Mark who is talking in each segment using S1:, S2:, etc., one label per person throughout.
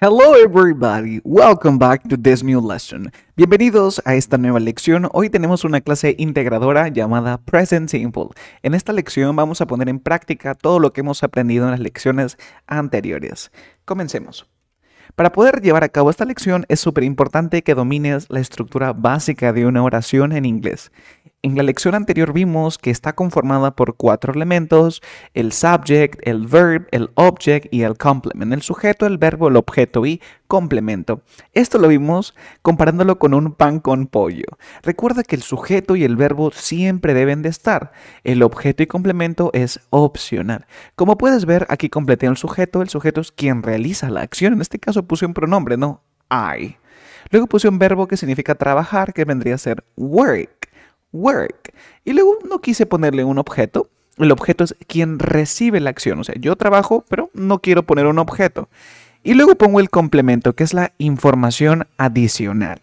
S1: Hello everybody, welcome back to this new lesson. Bienvenidos a esta nueva lección. Hoy tenemos una clase integradora llamada Present Simple. En esta lección vamos a poner en práctica todo lo que hemos aprendido en las lecciones anteriores. Comencemos. Para poder llevar a cabo esta lección es súper importante que domines la estructura básica de una oración en inglés en la lección anterior vimos que está conformada por cuatro elementos, el subject, el verb, el object y el complement, el sujeto, el verbo, el objeto y complemento. Esto lo vimos comparándolo con un pan con pollo. Recuerda que el sujeto y el verbo siempre deben de estar. El objeto y complemento es opcional. Como puedes ver, aquí completé el sujeto. El sujeto es quien realiza la acción. En este caso puse un pronombre, ¿no? I. Luego puse un verbo que significa trabajar, que vendría a ser work work. Y luego no quise ponerle un objeto. El objeto es quien recibe la acción. O sea, yo trabajo, pero no quiero poner un objeto. Y luego pongo el complemento, que es la información adicional.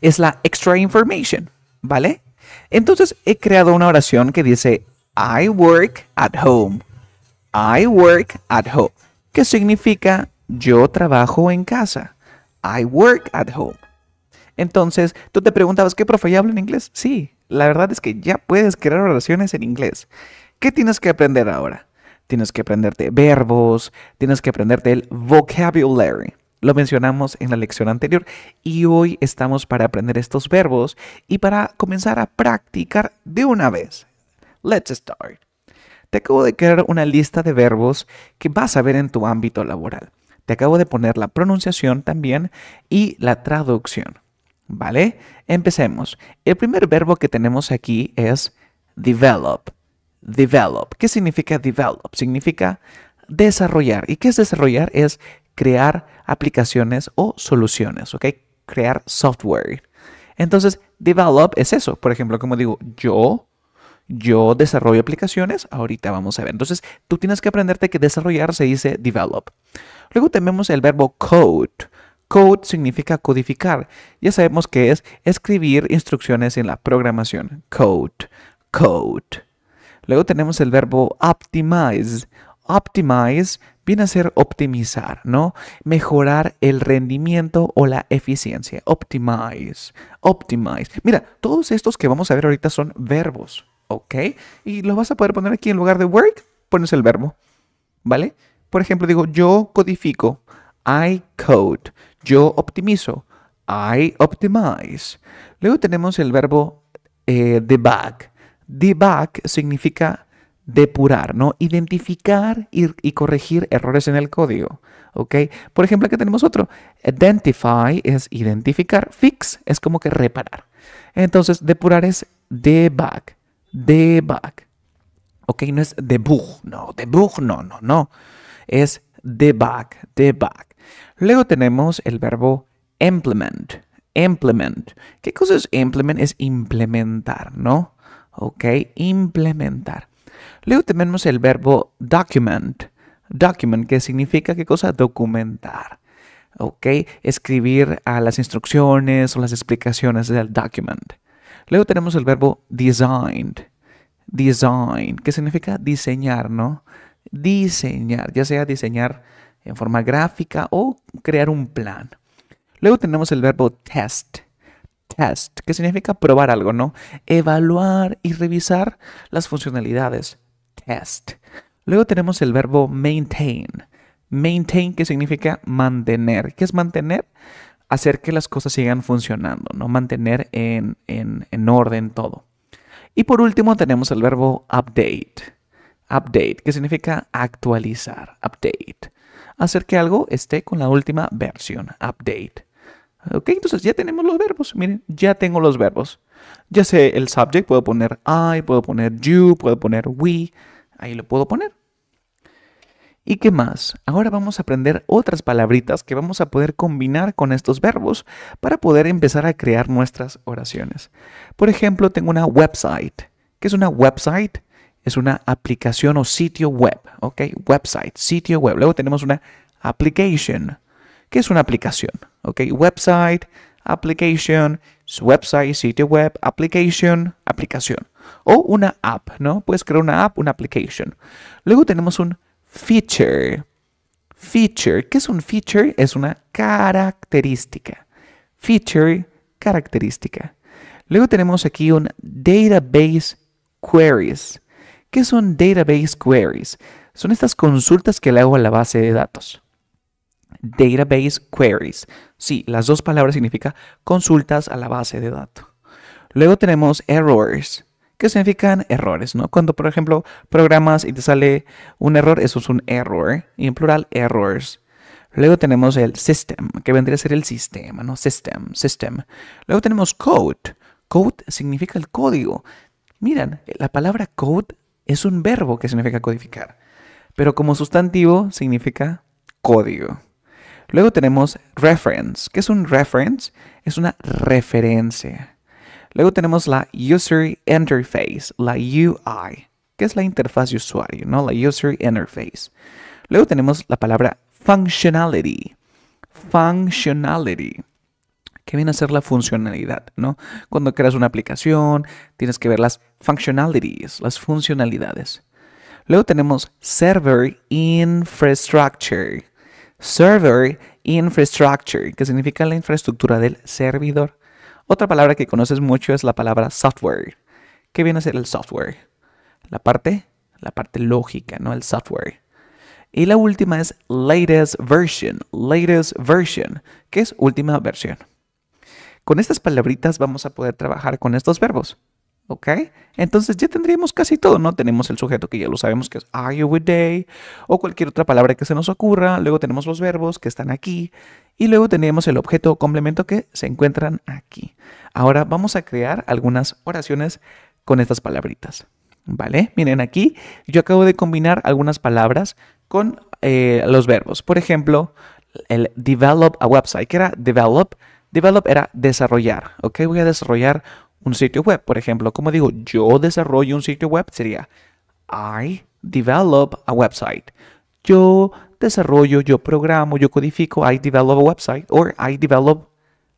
S1: Es la extra information, ¿vale? Entonces he creado una oración que dice, I work at home. I work at home. Que significa, yo trabajo en casa. I work at home. Entonces, tú te preguntabas, ¿qué profe habla en inglés? Sí, la verdad es que ya puedes crear oraciones en inglés. ¿Qué tienes que aprender ahora? Tienes que aprenderte verbos, tienes que aprenderte el vocabulary. Lo mencionamos en la lección anterior y hoy estamos para aprender estos verbos y para comenzar a practicar de una vez. Let's start. Te acabo de crear una lista de verbos que vas a ver en tu ámbito laboral. Te acabo de poner la pronunciación también y la traducción. ¿vale? Empecemos. El primer verbo que tenemos aquí es develop. Develop. ¿Qué significa develop? Significa desarrollar. ¿Y qué es desarrollar? Es crear aplicaciones o soluciones, ¿ok? Crear software. Entonces, develop es eso. Por ejemplo, como digo, yo, yo desarrollo aplicaciones. Ahorita vamos a ver. Entonces, tú tienes que aprenderte que desarrollar se dice develop. Luego tenemos el verbo code. Code significa codificar. Ya sabemos que es escribir instrucciones en la programación. Code, code. Luego tenemos el verbo optimize. Optimize viene a ser optimizar, ¿no? Mejorar el rendimiento o la eficiencia. Optimize, optimize. Mira, todos estos que vamos a ver ahorita son verbos, ¿ok? Y los vas a poder poner aquí en lugar de work, pones el verbo, ¿vale? Por ejemplo, digo, yo codifico. I code. Yo optimizo. I optimize. Luego tenemos el verbo eh, debug. Debug significa depurar, ¿no? Identificar y, y, corregir errores en el código, ¿ok? Por ejemplo, aquí tenemos otro. Identify es identificar. Fix es como que reparar. Entonces, depurar es debug. Debug. ¿Ok? No es debug, no. Debug, no, no, no. Es debug, debug. Luego tenemos el verbo implement. Implement. ¿Qué cosa es implement? Es implementar, ¿no? Ok, implementar. Luego tenemos el verbo document. Document, que significa qué cosa? Documentar. ¿ok? Escribir a las instrucciones o las explicaciones del document. Luego tenemos el verbo designed. Design, que significa diseñar, ¿no? Diseñar, ya sea diseñar en forma gráfica o crear un plan. Luego tenemos el verbo test. Test, que significa probar algo, ¿no? Evaluar y revisar las funcionalidades. Test. Luego tenemos el verbo maintain. Maintain, que significa mantener. ¿Qué es mantener? Hacer que las cosas sigan funcionando, ¿no? Mantener en, en orden todo. Y por último tenemos el verbo update. Update, que significa actualizar. Update hacer que algo esté con la última versión, update. Ok, entonces ya tenemos los verbos. Miren, ya tengo los verbos. Ya sé el subject, puedo poner I, puedo poner you, puedo poner we. Ahí lo puedo poner. ¿Y qué más? Ahora vamos a aprender otras palabritas que vamos a poder combinar con estos verbos para poder empezar a crear nuestras oraciones. Por ejemplo, tengo una website. ¿Qué es una website? es una aplicación o sitio web, ¿ok? Website, sitio web. Luego tenemos una application, que es una aplicación, ¿ok? Website, application, website, sitio web, application, aplicación. O una app, ¿no? Puedes crear una app, una application. Luego tenemos un feature. Feature, ¿qué es un feature? Es una característica. Feature, característica. Luego tenemos aquí un database queries. ¿Qué son database queries? Son estas consultas que le hago a la base de datos. Database queries. Sí, las dos palabras significan consultas a la base de datos. Luego tenemos errors, ¿Qué significan errores, Cuando, por ejemplo, programas y te sale un error, eso es un error, y en plural, errors. Luego tenemos el system, que vendría a ser el sistema, ¿no? System, system. Luego tenemos code. Code significa el código. Miren, la palabra code es un verbo que significa codificar, pero como sustantivo significa código. Luego tenemos reference. ¿Qué es un reference? Es una referencia. Luego tenemos la user interface, la UI, que es la interfaz de usuario, ¿no? La user interface. Luego tenemos la palabra functionality. Functionality. Que viene a ser la funcionalidad, ¿no? Cuando creas una aplicación, tienes que ver las functionalities, las funcionalidades. Luego tenemos server infrastructure. Server infrastructure, que significa la infraestructura del servidor. Otra palabra que conoces mucho es la palabra software. ¿Qué viene a ser el software? La parte, la parte lógica, ¿no? El software. Y la última es latest version, latest version, que es última versión. Con estas palabritas vamos a poder trabajar con estos verbos. ¿Ok? Entonces ya tendríamos casi todo, ¿no? Tenemos el sujeto que ya lo sabemos que es are you with o cualquier otra palabra que se nos ocurra. Luego tenemos los verbos que están aquí y luego tenemos el objeto o complemento que se encuentran aquí. Ahora vamos a crear algunas oraciones con estas palabritas. ¿Vale? Miren aquí, yo acabo de combinar algunas palabras con eh, los verbos. Por ejemplo, el develop a website, que era develop. Develop era desarrollar, ¿ok? Voy a desarrollar un sitio web. Por ejemplo, como digo, yo desarrollo un sitio web, sería I develop a website. Yo desarrollo, yo programo, yo codifico, I develop a website or I develop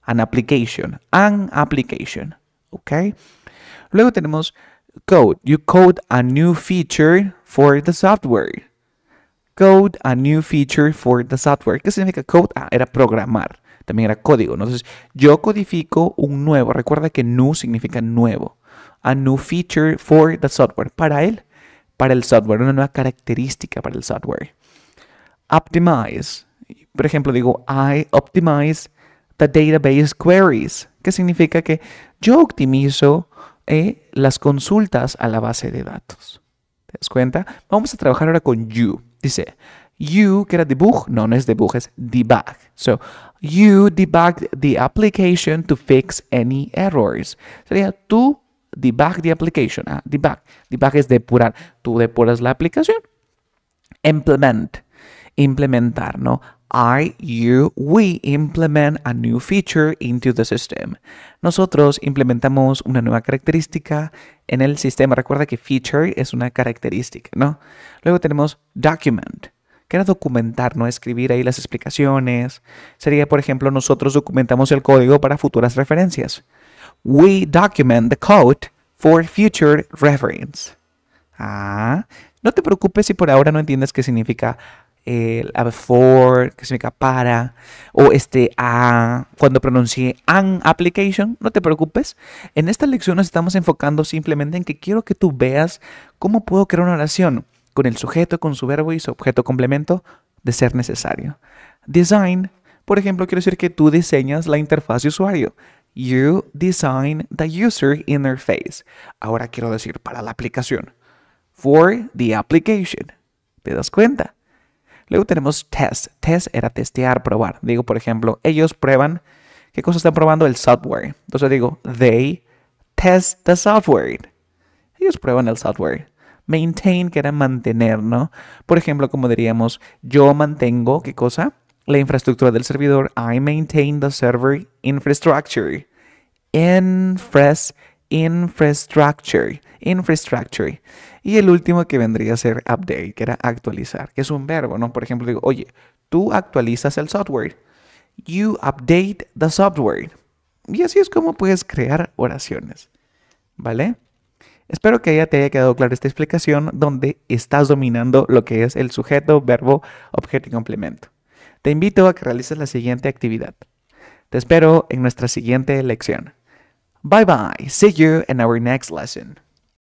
S1: an application, an application, ¿ok? Luego tenemos code. You code a new feature for the software. Code a new feature for the software. ¿Qué significa code? Ah, era programar también era código. ¿no? Entonces, yo codifico un nuevo. Recuerda que new significa nuevo. A new feature for the software. Para él, para el software, una nueva característica para el software. Optimize. Por ejemplo, digo, I optimize the database queries, que significa que yo optimizo eh, las consultas a la base de datos. ¿Te das cuenta? Vamos a trabajar ahora con you. Dice, you, que era debug, no, no es debug, es debug. So, you debug the application to fix any errors. Sería tú debug the application. Ah, debug. Debug es depurar. Tú depuras la aplicación. Implement. Implementar, ¿no? I, you, we implement a new feature into the system. Nosotros implementamos una nueva característica en el sistema. Recuerda que feature es una característica, ¿no? Luego tenemos document que era documentar, ¿no? Escribir ahí las explicaciones. Sería, por ejemplo, nosotros documentamos el código para futuras referencias. We document the code for future reference. Ah, no te preocupes si por ahora no entiendes qué significa el before, qué significa para, o este a, cuando pronuncie an application, no te preocupes. En esta lección nos estamos enfocando simplemente en que quiero que tú veas cómo puedo crear una oración con el sujeto, con su verbo y su objeto complemento de ser necesario. Design, por ejemplo, quiero decir que tú diseñas la interfaz de usuario. You design the user interface. Ahora quiero decir para la aplicación. For the application. ¿Te das cuenta? Luego tenemos test. Test era testear, probar. Digo, por ejemplo, ellos prueban. ¿Qué cosa están probando? El software. Entonces digo, they test the software. Ellos prueban el software. Maintain, que era mantener, ¿no? Por ejemplo, como diríamos, yo mantengo, ¿qué cosa? La infraestructura del servidor. I maintain the server infrastructure. infrastructure. Infrastructure. Y el último que vendría a ser update, que era actualizar, que es un verbo, ¿no? Por ejemplo, digo, oye, tú actualizas el software. You update the software. Y así es como puedes crear oraciones. ¿Vale? Espero que ya te haya quedado clara esta explicación donde estás dominando lo que es el sujeto, verbo, objeto y complemento. Te invito a que realices la siguiente actividad. Te espero en nuestra siguiente lección. Bye bye. See you in our next lesson.